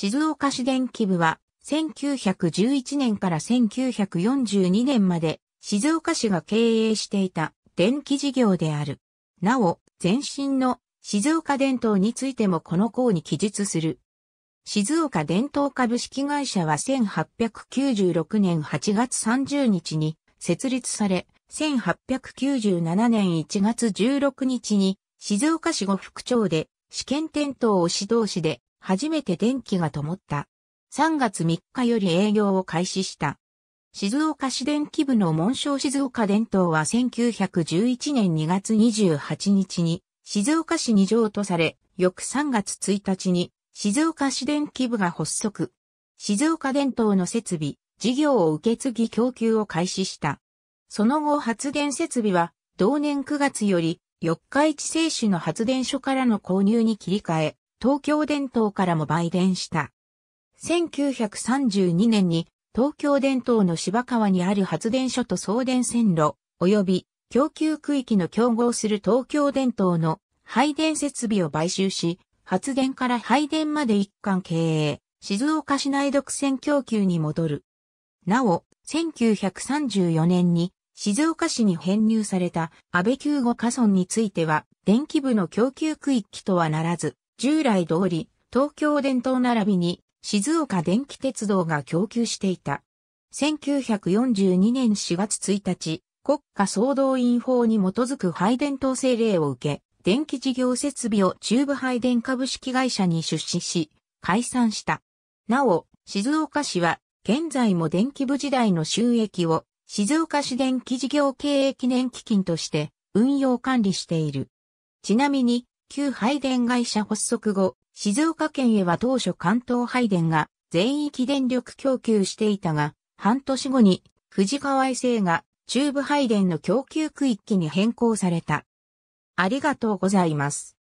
静岡市電気部は、1911年から1942年まで、静岡市が経営していた電気事業である。なお、前身の静岡伝統についてもこの項に記述する。静岡伝統株式会社は1896年8月30日に設立され、1897年1月16日に静岡市呉副長で試験点灯を指導しで初めて電気が灯った。3月3日より営業を開始した。静岡市電気部の紋章静岡電灯は1911年2月28日に静岡市に譲渡され、翌3月1日に静岡市電気部が発足。静岡電灯の設備、事業を受け継ぎ供給を開始した。その後発電設備は同年9月より四日市製紙の発電所からの購入に切り替え、東京電灯からも売電した。1932年に東京電灯の芝川にある発電所と送電線路、及び供給区域の競合する東京電灯の配電設備を買収し、発電から配電まで一貫経営、静岡市内独占供給に戻る。なお、1934年に静岡市に編入された安倍急後加村については、電気部の供給区域とはならず、従来通り、東京電灯並びに静岡電気鉄道が供給していた。1942年4月1日、国家総動員法に基づく配電統制令を受け、電気事業設備を中部配電株式会社に出資し、解散した。なお、静岡市は、現在も電気部時代の収益を、静岡市電気事業経営記念基金として、運用管理している。ちなみに、旧配電会社発足後、静岡県へは当初関東配電が全域電力供給していたが、半年後に藤川衛星が中部配電の供給区域に変更された。ありがとうございます。